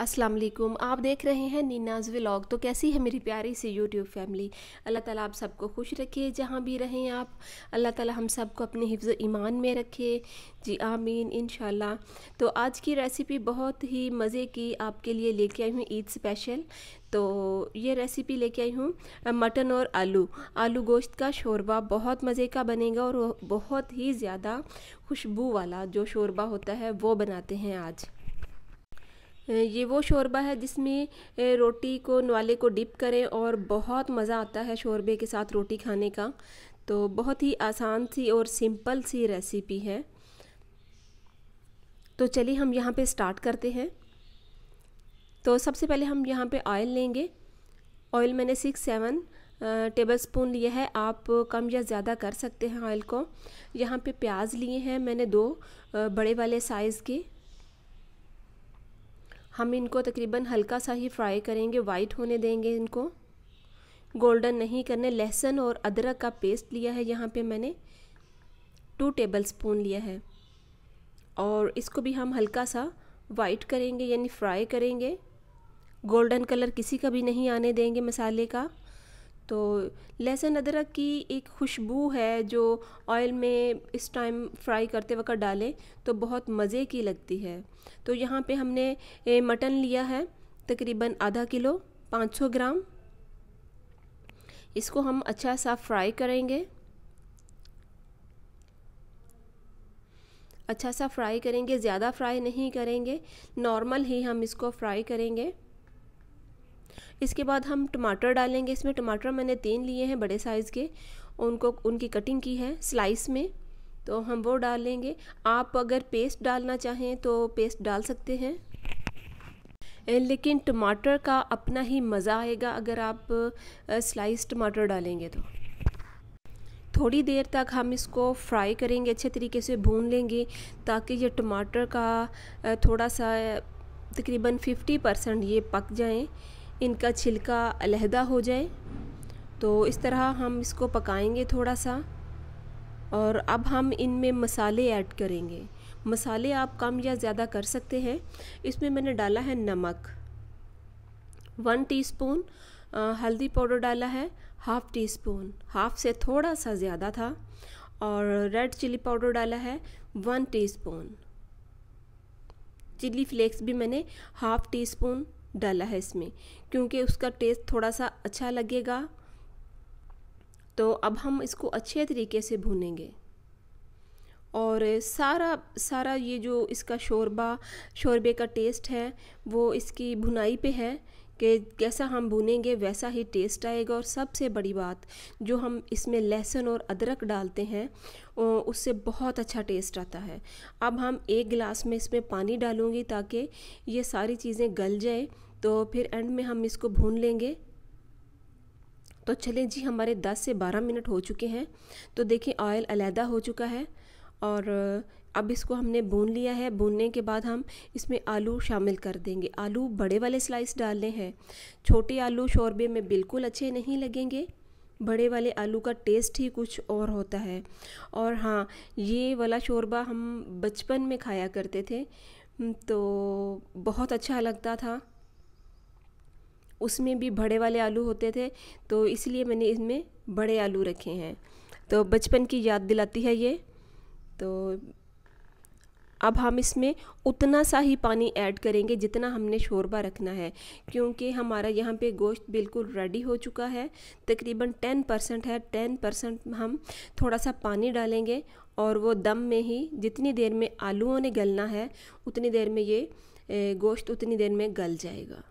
अस्सलाम वालेकुम आप देख रहे हैं नीनाज व्लॉग तो कैसी है मेरी प्यारी सी यूट्यूब फैमिली अल्लाह ताला आप सबको खुश रखे जहाँ भी रहें आप अल्लाह ताला हम सबको अपने हिफ्ज़ ईमान में रखे जी आमीन इन तो आज की रेसिपी बहुत ही मज़े की आपके लिए लेके आई हूँ ईद स्पेशल तो ये रेसिपी लेके आई हूँ मटन और आलू आलू गोश्त का शोरबा बहुत मज़े का बनेगा और बहुत ही ज़्यादा खुशबू वाला जो शोरबा होता है वो बनाते हैं आज ये वो शोरबा है जिसमें रोटी को नवाले को डिप करें और बहुत मज़ा आता है शोरबे के साथ रोटी खाने का तो बहुत ही आसान सी और सिंपल सी रेसिपी है तो चलिए हम यहाँ पे स्टार्ट करते हैं तो सबसे पहले हम यहाँ पे ऑयल लेंगे ऑयल मैंने सिक्स सेवन टेबल स्पून लिया है आप कम या ज़्यादा कर सकते हैं ऑयल को यहाँ पे प्याज लिए हैं मैंने दो बड़े वाले साइज़ के हम इनको तकरीबन हल्का सा ही फ्राई करेंगे वाइट होने देंगे इनको गोल्डन नहीं करने लहसुन और अदरक का पेस्ट लिया है यहाँ पे मैंने टू टेबल स्पून लिया है और इसको भी हम हल्का सा वाइट करेंगे यानी फ्राई करेंगे गोल्डन कलर किसी का भी नहीं आने देंगे मसाले का तो लहसुन अदरक की एक खुशबू है जो ऑयल में इस टाइम फ्राई करते वक्त डालें तो बहुत मज़े की लगती है तो यहाँ पे हमने मटन लिया है तकरीबन आधा किलो 500 ग्राम इसको हम अच्छा सा फ्राई करेंगे अच्छा सा फ्राई करेंगे ज़्यादा फ्राई नहीं करेंगे नॉर्मल ही हम इसको फ्राई करेंगे इसके बाद हम टमाटर डालेंगे इसमें टमाटर मैंने तीन लिए हैं बड़े साइज़ के उनको उनकी कटिंग की है स्लाइस में तो हम वो डाल लेंगे आप अगर पेस्ट डालना चाहें तो पेस्ट डाल सकते हैं लेकिन टमाटर का अपना ही मज़ा आएगा अगर आप स्लाइस टमाटर डालेंगे तो थोड़ी देर तक हम इसको फ्राई करेंगे अच्छे तरीके से भून लेंगे ताकि ये टमाटर का थोड़ा सा तकरीबन 50 परसेंट ये पक जाएं इनका छिलका अलहदा हो जाए तो इस तरह हम इसको पकाएंगे थोड़ा सा और अब हम इनमें मसाले ऐड करेंगे मसाले आप कम या ज़्यादा कर सकते हैं इसमें मैंने डाला है नमक वन टीस्पून हल्दी पाउडर डाला है हाफ़ टी स्पून हाफ़ से थोड़ा सा ज़्यादा था और रेड चिली पाउडर डाला है वन टीस्पून चिली फ्लेक्स भी मैंने हाफ़ टी स्पून डाला है इसमें क्योंकि उसका टेस्ट थोड़ा सा अच्छा लगेगा तो अब हम इसको अच्छे तरीके से भूनेंगे और सारा सारा ये जो इसका शोरबा शोरबे का टेस्ट है वो इसकी भुनाई पे है कि कैसा हम भुनेंगे वैसा ही टेस्ट आएगा और सबसे बड़ी बात जो हम इसमें लहसुन और अदरक डालते हैं उससे बहुत अच्छा टेस्ट आता है अब हम एक गिलास में इसमें पानी डालूंगी ताकि ये सारी चीज़ें गल जाए तो फिर एंड में हम इसको भून लेंगे तो चलें जी हमारे 10 से 12 मिनट हो चुके हैं तो देखें ऑयल अलहदा हो चुका है और अब इसको हमने भून लिया है भूनने के बाद हम इसमें आलू शामिल कर देंगे आलू बड़े वाले स्लाइस डालने हैं छोटे आलू शोरबे में बिल्कुल अच्छे नहीं लगेंगे बड़े वाले आलू का टेस्ट ही कुछ और होता है और हाँ ये वाला शोरबा हम बचपन में खाया करते थे तो बहुत अच्छा लगता था उसमें भी बड़े वाले आलू होते थे तो इसलिए मैंने इसमें बड़े आलू रखे हैं तो बचपन की याद दिलाती है ये तो अब हम इसमें उतना सा ही पानी ऐड करेंगे जितना हमने शोरबा रखना है क्योंकि हमारा यहाँ पे गोश्त बिल्कुल रेडी हो चुका है तकरीबन टेन परसेंट है टेन परसेंट हम थोड़ा सा पानी डालेंगे और वो दम में ही जितनी देर में आलूओं ने गलना है उतनी देर में ये गोश्त उतनी देर में गल जाएगा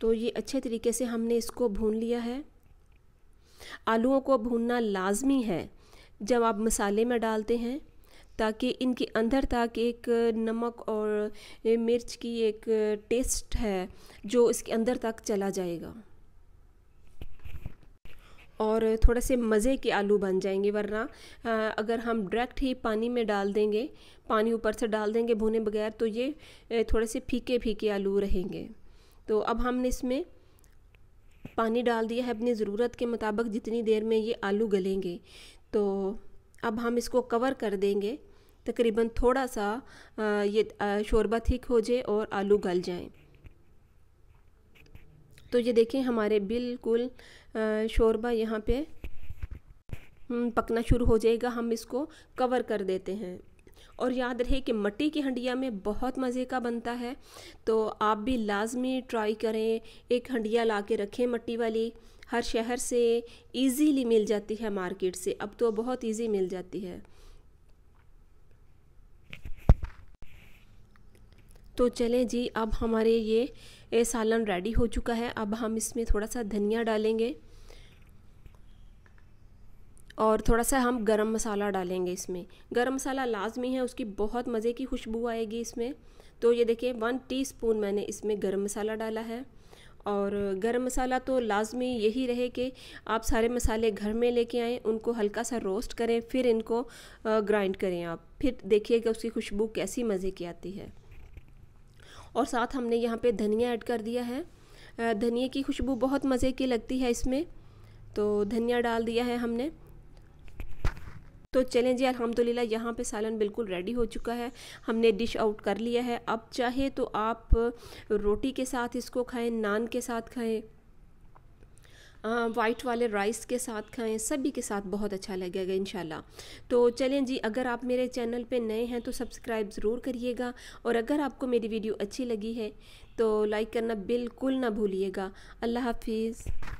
तो ये अच्छे तरीके से हमने इसको भून लिया है आलूओं को भूनना लाजमी है जब आप मसाले में डालते हैं ताकि इनके अंदर तक एक नमक और मिर्च की एक टेस्ट है जो इसके अंदर तक चला जाएगा और थोड़े से मज़े के आलू बन जाएंगे वरना अगर हम डायरेक्ट ही पानी में डाल देंगे पानी ऊपर से डाल देंगे भुने बगैर तो ये थोड़े से फीके फीके आलू रहेंगे तो अब हमने इसमें पानी डाल दिया है अपनी ज़रूरत के मुताबिक जितनी देर में ये आलू गलेंगे तो अब हम इसको कवर कर देंगे तकरीबन थोड़ा सा ये शोरबा ठीक हो जाए और आलू गल जाएं तो ये देखें हमारे बिल्कुल शोरबा यहाँ पे हम्म, पकना शुरू हो जाएगा हम इसको कवर कर देते हैं और याद रहे कि मट्टी की हंडिया में बहुत मज़े का बनता है तो आप भी लाजमी ट्राई करें एक हंडिया ला के रखें मट्टी वाली हर शहर से इजीली मिल जाती है मार्केट से अब तो बहुत इजी मिल जाती है तो चलें जी अब हमारे ये सालन रेडी हो चुका है अब हम इसमें थोड़ा सा धनिया डालेंगे और थोड़ा सा हम गरम मसाला डालेंगे इसमें गरम मसाला लाजमी है उसकी बहुत मज़े की खुशबू आएगी इसमें तो ये देखिए वन टीस्पून मैंने इसमें गरम मसाला डाला है और गरम मसाला तो लाजमी यही रहे कि आप सारे मसाले घर में लेके आएँ उनको हल्का सा रोस्ट करें फिर इनको ग्राइंड करें आप फिर देखिएगा उसकी खुशबू कैसी मज़े की आती है और साथ हमने यहाँ पे धनिया ऐड कर दिया है धनिया की खुशबू बहुत मज़े की लगती है इसमें तो धनिया डाल दिया है हमने तो चलें जी अलहमदिल्ला यहाँ पे सालन बिल्कुल रेडी हो चुका है हमने डिश आउट कर लिया है अब चाहे तो आप रोटी के साथ इसको खाएं नान के साथ खाएं वाइट वाले राइस के साथ खाएं सभी के साथ बहुत अच्छा लगेगा इन तो चलें जी अगर आप मेरे चैनल पे नए हैं तो सब्सक्राइब ज़रूर करिएगा और अगर आपको मेरी वीडियो अच्छी लगी है तो लाइक करना बिल्कुल ना भूलिएगा अल्लाह हाफिज़